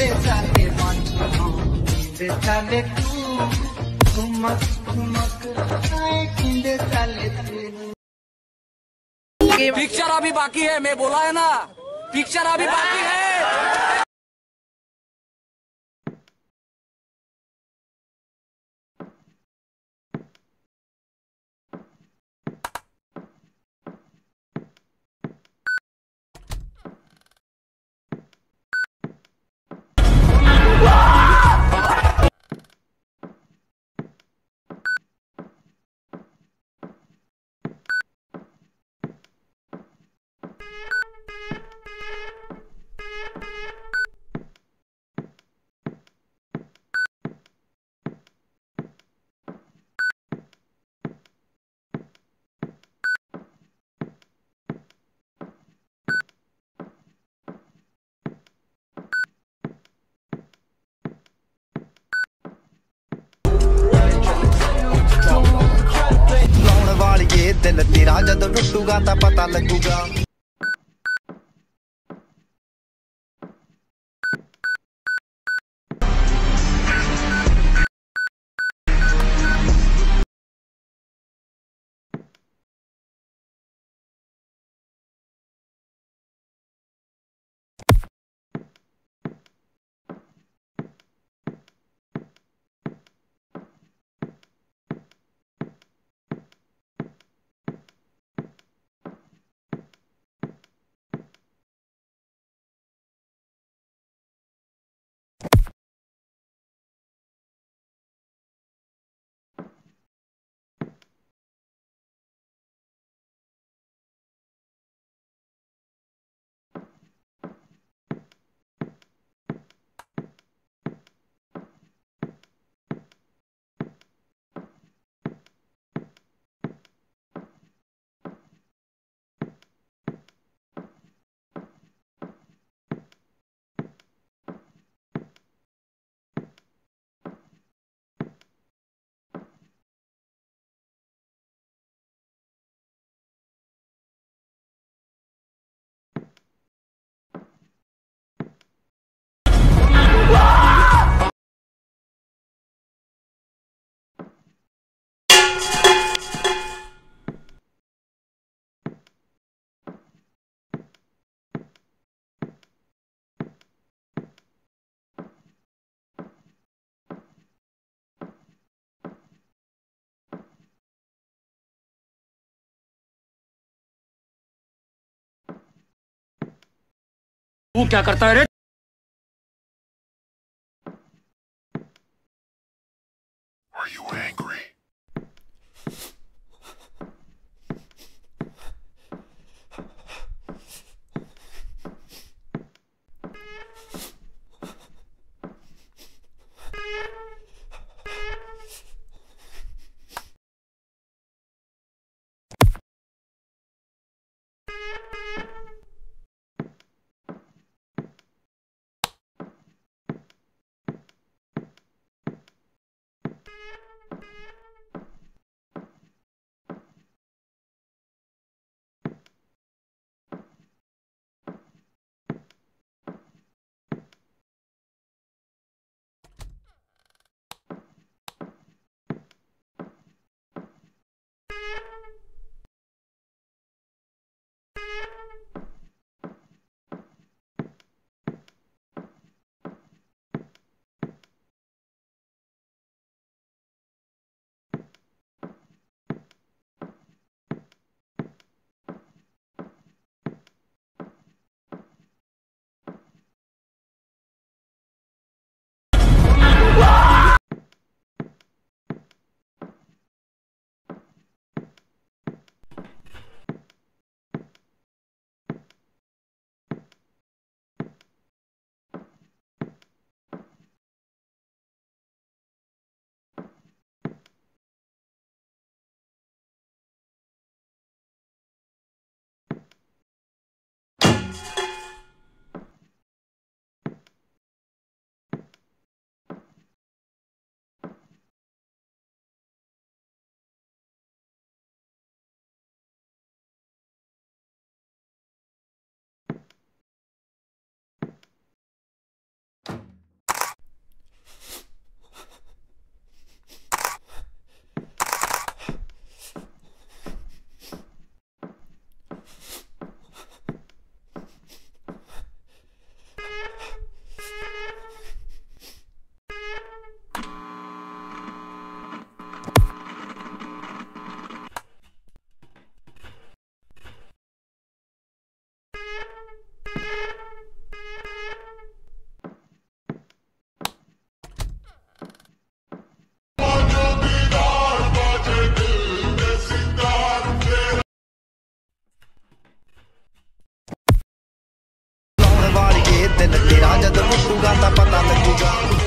तू पिक्चर अभी बाकी है मैं बोला है ना पिक्चर अभी बाकी है दिल तेरा जद रुटूगा तो पता लगूगा तू क्या करता है रे Are you angry? pata pata me tu